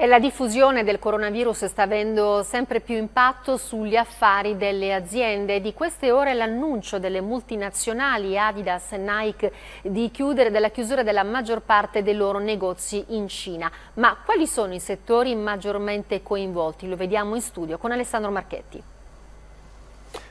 E la diffusione del coronavirus sta avendo sempre più impatto sugli affari delle aziende. Di queste ore l'annuncio delle multinazionali Adidas e Nike di chiudere della chiusura della maggior parte dei loro negozi in Cina. Ma quali sono i settori maggiormente coinvolti? Lo vediamo in studio con Alessandro Marchetti.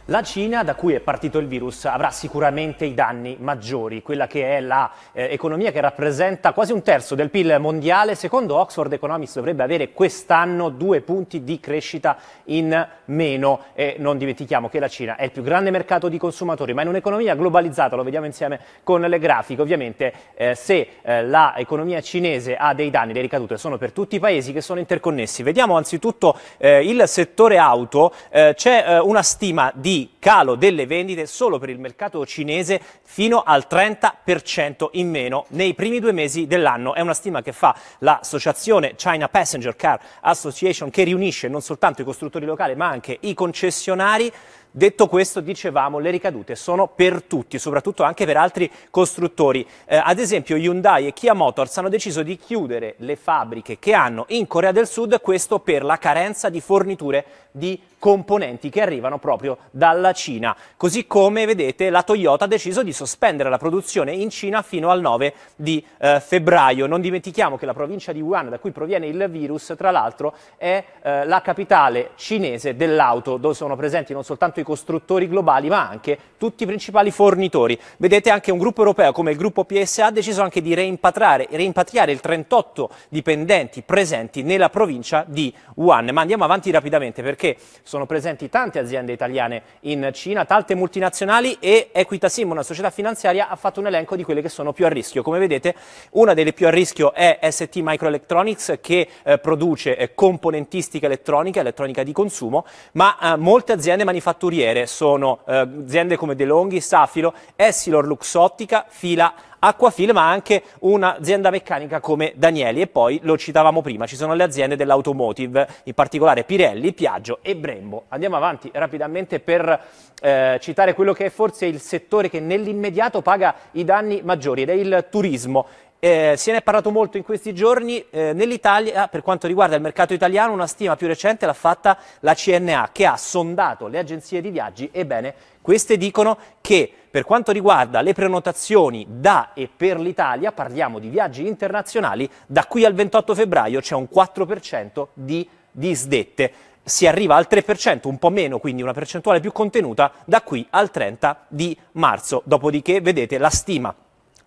La Cina, da cui è partito il virus, avrà sicuramente i danni maggiori, quella che è l'economia eh, che rappresenta quasi un terzo del PIL mondiale. Secondo Oxford Economics dovrebbe avere quest'anno due punti di crescita in meno. E non dimentichiamo che la Cina è il più grande mercato di consumatori, ma in un'economia globalizzata, lo vediamo insieme con le grafiche, ovviamente eh, se eh, l'economia cinese ha dei danni, le ricadute sono per tutti i paesi che sono interconnessi. Vediamo anzitutto eh, il settore auto, eh, c'è eh, una stima di calo delle vendite solo per il mercato cinese fino al 30% in meno nei primi due mesi dell'anno. È una stima che fa l'associazione China Passenger Car Association che riunisce non soltanto i costruttori locali ma anche i concessionari. Detto questo, dicevamo, le ricadute sono per tutti, soprattutto anche per altri costruttori. Eh, ad esempio Hyundai e Kia Motors hanno deciso di chiudere le fabbriche che hanno in Corea del Sud, questo per la carenza di forniture di componenti che arrivano proprio dalla Cina. Così come vedete la Toyota ha deciso di sospendere la produzione in Cina fino al 9 di eh, febbraio. Non dimentichiamo che la provincia di Wuhan, da cui proviene il virus, tra l'altro è eh, la capitale cinese dell'auto, dove sono presenti non soltanto i costruttori globali, ma anche tutti i principali fornitori. Vedete anche un gruppo europeo come il gruppo PSA ha deciso anche di rimpatriare il 38 dipendenti presenti nella provincia di Wuhan. Ma andiamo avanti rapidamente perché sono presenti tante aziende italiane in Cina, tante multinazionali e Equitasim, una società finanziaria, ha fatto un elenco di quelle che sono più a rischio. Come vedete, una delle più a rischio è ST Microelectronics che eh, produce eh, componentistica elettronica, elettronica di consumo, ma eh, molte aziende manifatturiere petroliere sono eh, aziende come De Longhi, Safilo, Essilor Luxottica, Fila Acquafil, ma anche un'azienda meccanica come Danieli. E poi lo citavamo prima, ci sono le aziende dell'automotive, in particolare Pirelli, Piaggio e Brembo. Andiamo avanti rapidamente per eh, citare quello che è forse il settore che nell'immediato paga i danni maggiori ed è il turismo. Eh, se ne è parlato molto in questi giorni, eh, nell'Italia per quanto riguarda il mercato italiano una stima più recente l'ha fatta la CNA che ha sondato le agenzie di viaggi, ebbene queste dicono che per quanto riguarda le prenotazioni da e per l'Italia, parliamo di viaggi internazionali, da qui al 28 febbraio c'è un 4% di disdette, si arriva al 3%, un po' meno, quindi una percentuale più contenuta da qui al 30 di marzo, dopodiché vedete la stima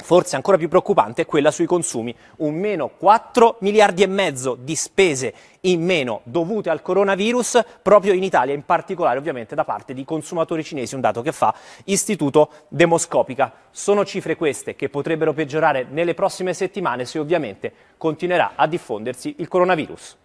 Forse ancora più preoccupante è quella sui consumi, un meno 4 miliardi e mezzo di spese in meno dovute al coronavirus proprio in Italia, in particolare ovviamente da parte di consumatori cinesi, un dato che fa Istituto Demoscopica. Sono cifre queste che potrebbero peggiorare nelle prossime settimane se ovviamente continuerà a diffondersi il coronavirus.